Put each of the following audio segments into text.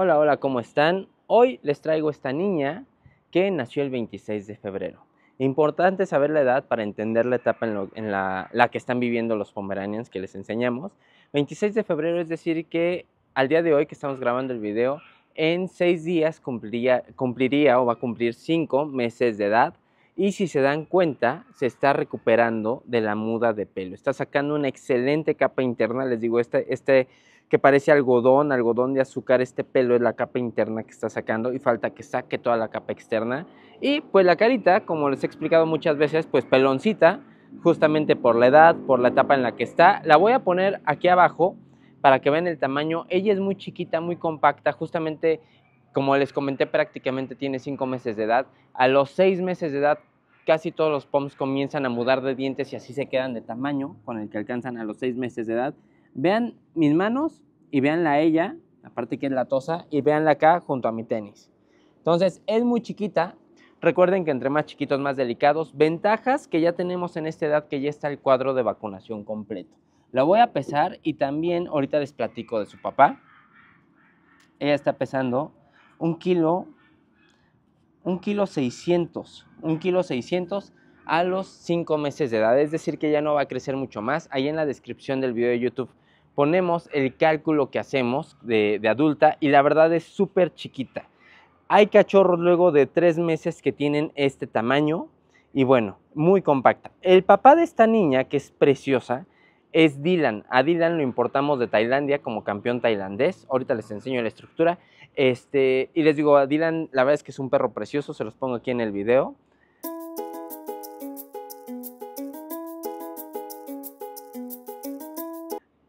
Hola, hola, ¿cómo están? Hoy les traigo esta niña que nació el 26 de febrero. Importante saber la edad para entender la etapa en, la, que están viviendo los pomeranians que les enseñamos. 26 de febrero es decir que al día de hoy que estamos grabando el video, en seis días cumpliría, cumpliría o va a cumplir cinco meses de edad y si se dan cuenta, se está recuperando de la muda de pelo. Está sacando una excelente capa interna, les digo, este, este que parece algodón, algodón de azúcar, este pelo es la capa interna que está sacando y falta que saque toda la capa externa. Y pues la carita, como les he explicado muchas veces, pues peloncita, justamente por la edad, por la etapa en la que está. La voy a poner aquí abajo para que vean el tamaño. Ella es muy chiquita, muy compacta, justamente como les comenté, prácticamente tiene 5 meses de edad. A los 6 meses de edad, casi todos los POMs comienzan a mudar de dientes y así se quedan de tamaño con el que alcanzan a los 6 meses de edad. Vean mis manos y veanla a ella, aparte que es la tosa, y veanla acá junto a mi tenis. Entonces, es muy chiquita. Recuerden que entre más chiquitos, más delicados. Ventajas que ya tenemos en esta edad que ya está el cuadro de vacunación completo. La voy a pesar y también ahorita les platico de su papá. Ella está pesando un kilo, un kilo 600, un kilo 600 a los 5 meses de edad, es decir que ya no va a crecer mucho más. Ahí en la descripción del video de YouTube ponemos el cálculo que hacemos de, de adulta y la verdad es súper chiquita. Hay cachorros luego de 3 meses que tienen este tamaño y bueno, muy compacta. El papá de esta niña, que es preciosa, es Dylan. A Dylan lo importamos de Tailandia como campeón tailandés. Ahorita les enseño la estructura. Este, y les digo, a Dylan la verdad es que es un perro precioso, se los pongo aquí en el video.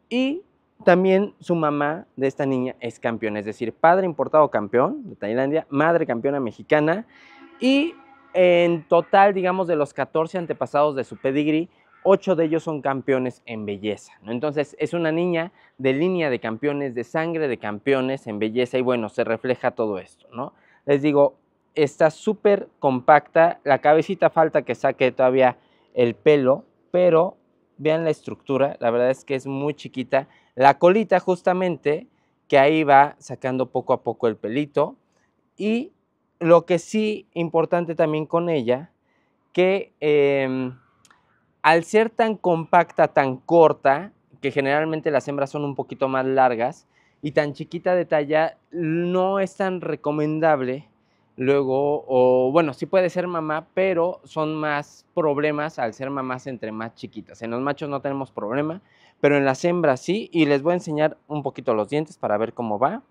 Y también su mamá de esta niña es campeón, es decir, padre importado campeón de Tailandia, madre campeona mexicana y en total, digamos, de los 14 antepasados de su pedigree, ocho de ellos son campeones en belleza. ¿no? Entonces es una niña de línea de campeones, de sangre de campeones en belleza y bueno, se refleja todo esto. ¿no? Les digo, está súper compacta, la cabecita falta que saque todavía el pelo, pero vean la estructura, la verdad es que es muy chiquita. La colita justamente, que ahí va sacando poco a poco el pelito. Y lo que sí importante también con ella, que... Em, al ser tan compacta, tan corta, que generalmente las hembras son un poquito más largas, y tan chiquita de talla, no es tan recomendable luego, o bueno, sí puede ser mamá, pero son más problemas al ser mamás entre más chiquitas. En los machos no tenemos problema, pero en las hembras sí, y les voy a enseñar un poquito los dientes para ver cómo va.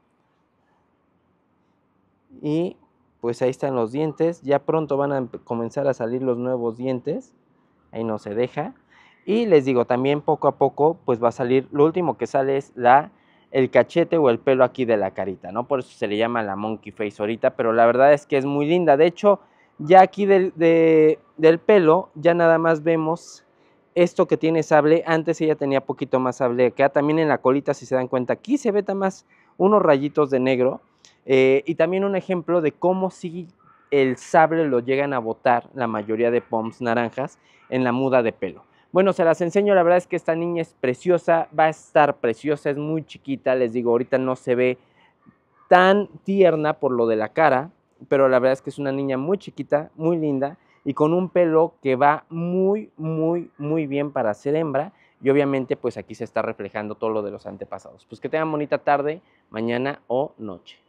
Y pues ahí están los dientes, ya pronto van a em-, comenzar a salir los nuevos dientes ahí no se deja. Y les digo, también poco a poco, pues va a salir, lo último que sale es la, el cachete o el pelo aquí de la carita, ¿no? Por eso se le llama la monkey face ahorita, pero la verdad es que es muy linda. De hecho, ya aquí del, del pelo, ya nada más vemos esto que tiene sable. Antes ella tenía poquito más sable acá. También en la colita, si se dan cuenta, aquí se ve más unos rayitos de negro. Eh, y también un ejemplo de cómo sí el sable lo llegan a botar la mayoría de pomps naranjas en la muda de pelo. Bueno, se las enseño, la verdad es que esta niña es preciosa, va a estar preciosa, es muy chiquita, les digo, ahorita no se ve tan tierna por lo de la cara, pero la verdad es que es una niña muy chiquita, muy linda y con un pelo que va muy, muy, muy bien para ser hembra y obviamente pues aquí se está reflejando todo lo de los antepasados. Pues que tengan bonita tarde, mañana o noche.